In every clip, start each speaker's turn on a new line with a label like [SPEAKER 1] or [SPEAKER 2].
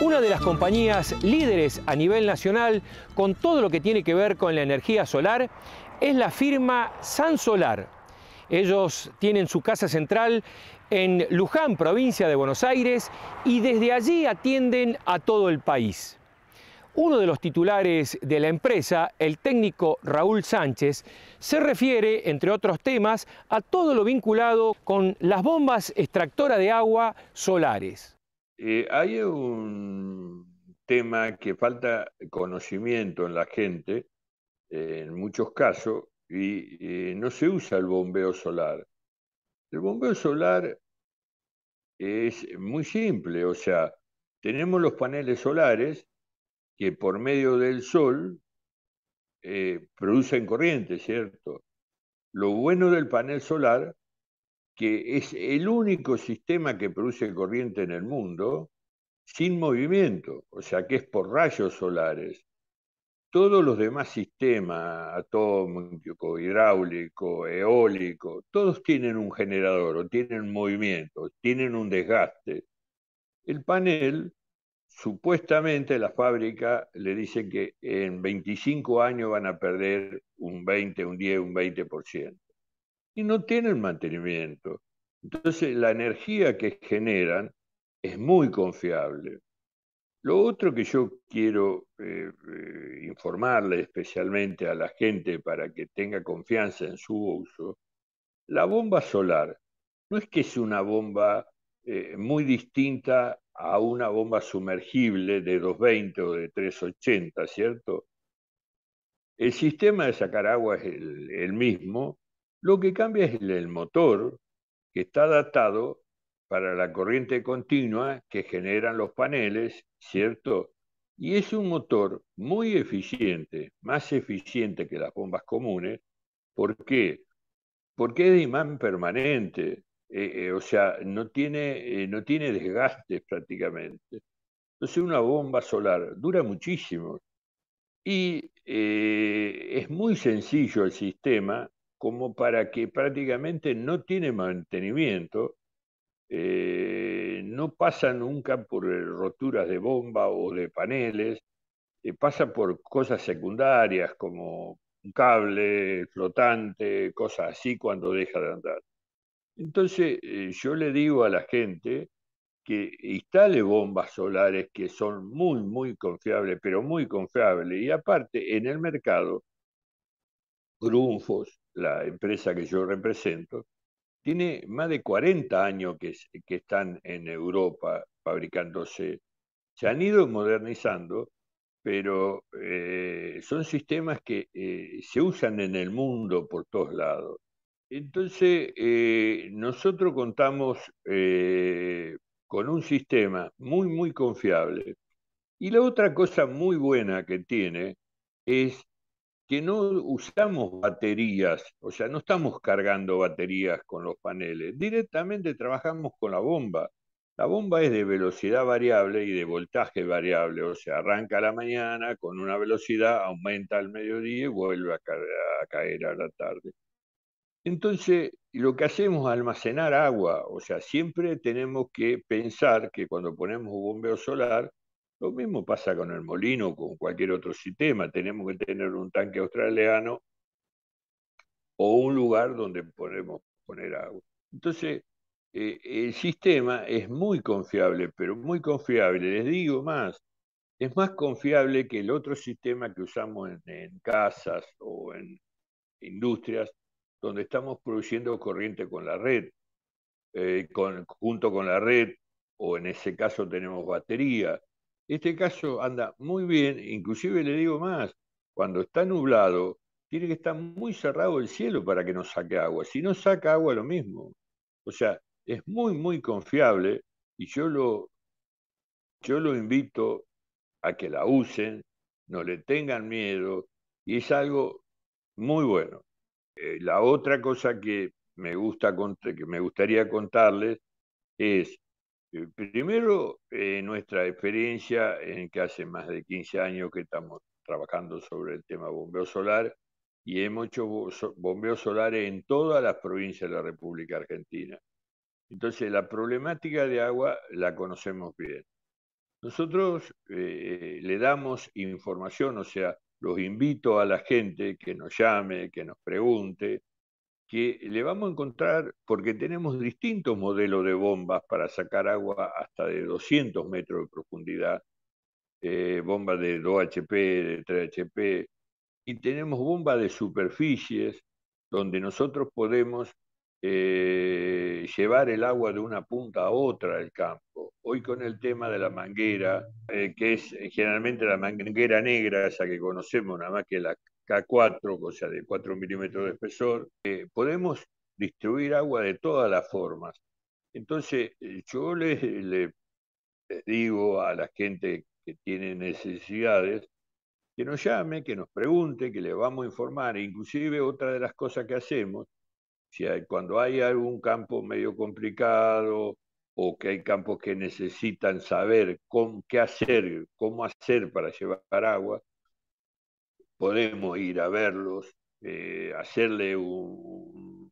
[SPEAKER 1] una de las compañías líderes a nivel nacional con todo lo que tiene que ver con la energía solar es la firma San Solar. Ellos tienen su casa central en Luján, provincia de Buenos Aires, y desde allí atienden a todo el país. Uno de los titulares de la empresa, el técnico Raúl Sánchez, se refiere, entre otros temas, a todo lo vinculado con las bombas extractoras de agua solares. Eh, hay un tema que falta conocimiento en la gente, eh, en muchos casos, y eh, no se usa el bombeo solar. El bombeo solar es muy simple, o sea, tenemos los paneles solares que por medio del sol producen corriente, ¿cierto? Lo bueno del panel solar que es el único sistema que produce corriente en el mundo sin movimiento, o sea que es por rayos solares. Todos los demás sistemas, atómico, hidráulico, eólico, todos tienen un generador o tienen movimiento, tienen un desgaste. El panel, supuestamente la fábrica le dice que en 25 años van a perder un 20, un 10, un 20% y no tienen mantenimiento. Entonces la energía que generan es muy confiable. Lo otro que yo quiero eh, eh, informarle especialmente a la gente para que tenga confianza en su uso, la bomba solar no es que es una bomba eh, muy distinta a una bomba sumergible de 220 o de 380, ¿cierto? El sistema de sacar agua es el mismo, lo que cambia es el motor, que está adaptado para la corriente continua que generan los paneles, ¿cierto? Y es un motor muy eficiente, más eficiente que las bombas comunes. ¿Por qué? Porque es de imán permanente, eh, eh, o sea, no tiene, eh, no tiene desgastes prácticamente. Entonces una bomba solar dura muchísimo y es muy sencillo el sistema como para que prácticamente no tiene mantenimiento, eh, no pasa nunca por eh, roturas de bomba o de paneles, eh, pasa por cosas secundarias como un cable flotante, cosas así cuando deja de andar. Entonces yo le digo a la gente que instale bombas solares que son muy, muy confiables, pero muy confiables. Y aparte, en el mercado, Grunfos, la empresa que yo represento, tiene más de 40 años que, están en Europa fabricándose. Se han ido modernizando, pero eh, son sistemas que eh, se usan en el mundo por todos lados. Entonces, eh, nosotros contamos con un sistema muy, muy confiable. Y la otra cosa muy buena que tiene es que no usamos baterías, o sea, no estamos cargando baterías con los paneles, directamente trabajamos con la bomba. La bomba es de velocidad variable y de voltaje variable, o sea, arranca la mañana con una velocidad, aumenta al mediodía y vuelve a, a caer a la tarde. Entonces, lo que hacemos es almacenar agua, o sea, siempre tenemos que pensar que cuando ponemos un bombeo solar, lo mismo pasa con el molino, con cualquier otro sistema. Tenemos que tener un tanque australiano o un lugar donde podemos poner agua. Entonces, eh, el sistema es muy confiable, pero muy confiable. Les digo más, es más confiable que el otro sistema que usamos en, casas o en industrias donde estamos produciendo corriente con la red, eh, con, junto con la red, o en ese caso tenemos batería, este caso anda muy bien, inclusive le digo más, cuando está nublado, tiene que estar muy cerrado el cielo para que no saque agua. Si no saca agua, lo mismo. O sea, es muy, muy confiable y yo lo, yo lo invito a que la usen, no le tengan miedo y es algo muy bueno. Eh, la otra cosa que me, gusta, que me gustaría contarles es eh, primero, eh, nuestra experiencia en que hace más de 15 años que estamos trabajando sobre el tema bombeo solar y hemos hecho bombeo solares en todas las provincias de la República Argentina. Entonces, la problemática de agua la conocemos bien. Nosotros eh, le damos información, o sea, los invito a la gente que nos llame, que nos pregunte, que le vamos a encontrar, porque tenemos distintos modelos de bombas para sacar agua hasta de 200 metros de profundidad, eh, bombas de 2HP, de 3HP, y tenemos bombas de superficies, donde nosotros podemos eh, llevar el agua de una punta a otra del campo. Hoy con el tema de la manguera, eh, que es generalmente la manguera negra, esa que conocemos, nada más que la, K4, o sea, de 4 milímetros de espesor, eh, podemos distribuir agua de todas las formas. Entonces, eh, yo les, digo a la gente que tiene necesidades que nos llame, que nos pregunte, que le vamos a informar. Inclusive otra de las cosas que hacemos, si cuando hay algún campo medio complicado o que hay campos que necesitan saber cómo, qué hacer, cómo hacer para llevar agua, podemos ir a verlos, eh, hacerle un,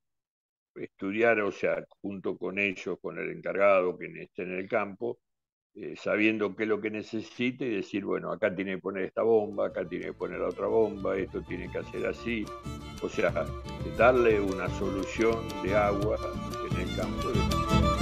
[SPEAKER 1] estudiar, o sea, junto con ellos, con el encargado que esté en el campo, eh, sabiendo qué es lo que necesita y decir, bueno, acá tiene que poner esta bomba, acá tiene que poner la otra bomba, esto tiene que hacer así. O sea, darle una solución de agua en el campo. de